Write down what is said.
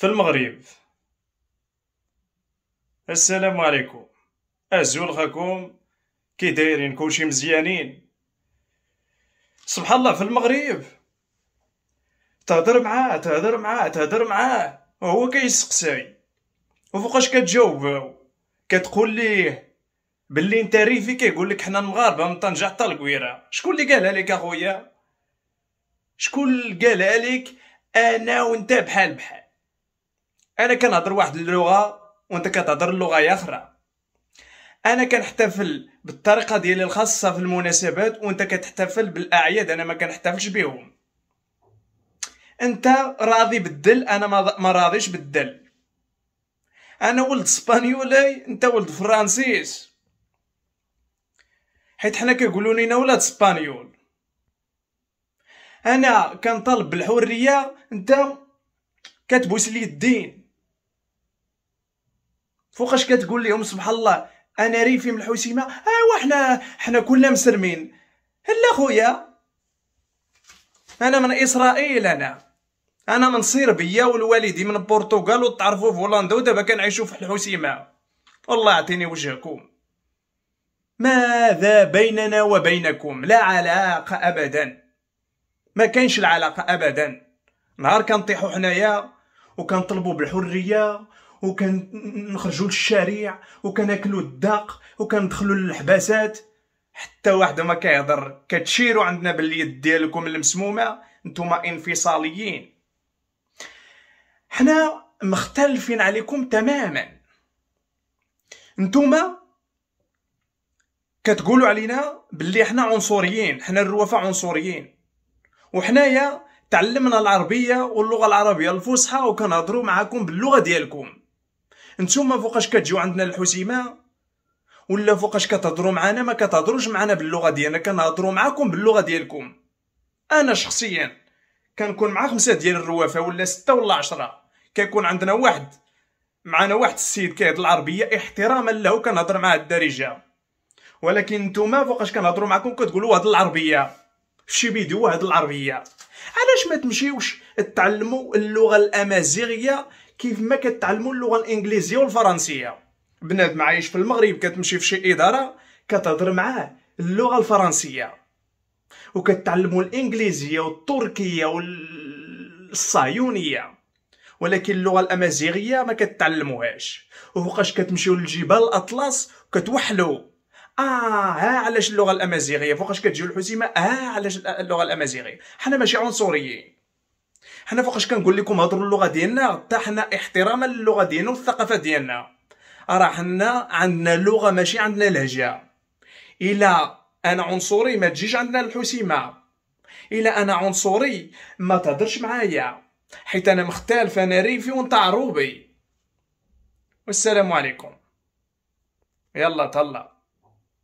في المغرب السلام عليكم ازول خاكم كي دايرين كلشي مزيانين سبحان الله في المغرب تهضر معاه تهضر معاه تهضر معاه وهو كيسقسي وفوقاش كتجاوب كتقول ليه باللي انت ريفي كيقول لك حنا المغاربه من طنجه حتى الكويره شكون اللي قالها لك اخويا شكون اللي قالها لك انا وانت بحال بحال انا كنهضر واحد اللغه وانت كتهضر لغه اخرى انا كنحتفل بالطريقه ديالي الخاصه في المناسبات وانت كتحتفل بالاعياد انا ما كنحتفلش بهم انت راضي بالدل انا ما راضيش بالدل انا ولد اسبانيولي انت ولد فرانسيس حيت حنا كيقولوا لينا ولاد اسبانيول انا كنطالب بالحريه انت كتبوس لي الدين فوقاش كتقول لهم سبحان الله انا ريفي من الحوسيمه ايوا حنا حنا كلنا مسرمين هلا خويا انا من اسرائيل انا انا من صربيا والوالدي من البرتغال وتعرفوا في هولندا ودابا كنعيشوا في الحسيمه والله اعطيني وجهكم ماذا بيننا وبينكم لا علاقه ابدا ما كانش العلاقه ابدا نهار كنطيحوا حنايا وكنطلبوا بالحريه نخرجوا للشارع وكناكلوا الداق وكندخلوا للحباسات حتى واحد ما كيهضر كتشيروا عندنا باليد ديالكم المسمومه نتوما انفصاليين حنا مختلفين عليكم تماما نتوما كتقولوا علينا باللي حنا عنصريين حنا الروافه عنصريين وحنايا تعلمنا العربيه واللغه العربيه الفصحى وكنهضروا معاكم باللغه ديالكم نتوما فوقاش كتجيو عندنا الحسيمه ولا فوقاش كتهضروا معنا ما كتهضروش معنا باللغه ديالنا كنهضروا معاكم باللغه ديالكم انا شخصيا كنكون مع خمسه ديال الروافه ولا سته ولا عشرة كيكون عندنا واحد معنا واحد السيد كيهض العربيه احتراما له كنهضر معاه الدارجه ولكن نتوما فوقاش كنهضروا معكم كتقولوا هاد العربيه فشي فيديو هاد العربيه علاش ما تمشيوش تعلموا اللغه الامازيغيه كيف ما كتعلموا اللغه الانجليزيه والفرنسيه بنادم عايش في المغرب كتمشي في شي اداره كتهضر معاه اللغه الفرنسيه وكتعلموا الانجليزيه والتركيه والصهيونيه ولكن اللغه الامازيغيه ما كتعلموهاش وفوقاش كتمشيو للجبال الاطلس كتوحلو اه ها علاش اللغه الامازيغيه فوقاش كتجيو الحسيمه اه علاش اللغه الامازيغيه حنا ماشي عنصريين حنا فوقاش كنقول لكم هضروا اللغه ديالنا حتى حنا احتراما للغه ديالنا والثقافه ديالنا راه حنا عندنا لغه ماشي عندنا لهجه الا انا عنصري ما تجيش عندنا الحسيمه الا انا عنصري ما تهضرش معايا حيت انا مختلف انا ريفي وانت عروبي والسلام عليكم يلا تهلا